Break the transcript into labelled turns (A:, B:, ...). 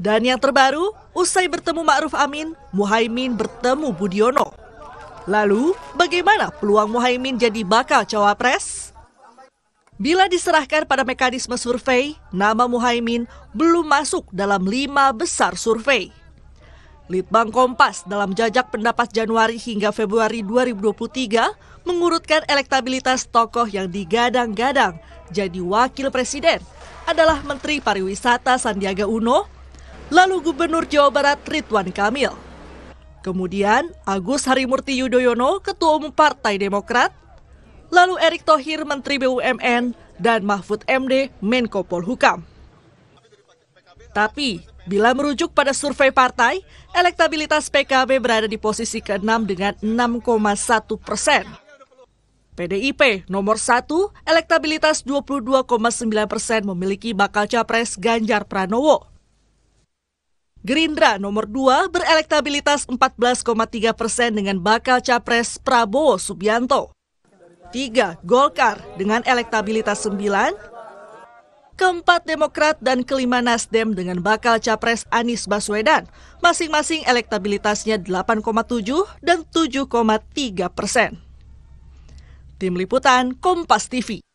A: Dan yang terbaru, usai bertemu Ma'ruf Amin, Muhaimin bertemu Budiono. Lalu, bagaimana peluang Muhaimin jadi bakal cawapres? Bila diserahkan pada mekanisme survei, nama Muhaimin belum masuk dalam lima besar survei. Litbang Kompas dalam jajak pendapat Januari hingga Februari 2023 mengurutkan elektabilitas tokoh yang digadang-gadang jadi wakil presiden adalah Menteri Pariwisata Sandiaga Uno, lalu Gubernur Jawa Barat Ridwan Kamil. Kemudian Agus Harimurti Yudhoyono, Ketua Umum Partai Demokrat, lalu Erick Thohir Menteri BUMN, dan Mahfud MD Menko Polhukam. Tapi, bila merujuk pada survei partai, elektabilitas PKB berada di posisi ke-6 dengan 6,1 persen. PDIP nomor 1, elektabilitas 22,9 persen memiliki bakal capres Ganjar Pranowo. Gerindra nomor 2 berelektabilitas 14,3 persen dengan bakal capres Prabowo Subianto. 3. Golkar dengan elektabilitas 9. Keempat Demokrat dan kelima Nasdem dengan bakal capres Anies Baswedan. Masing-masing elektabilitasnya 8,7 dan 7,3 persen. Tim Liputan Kompas TV.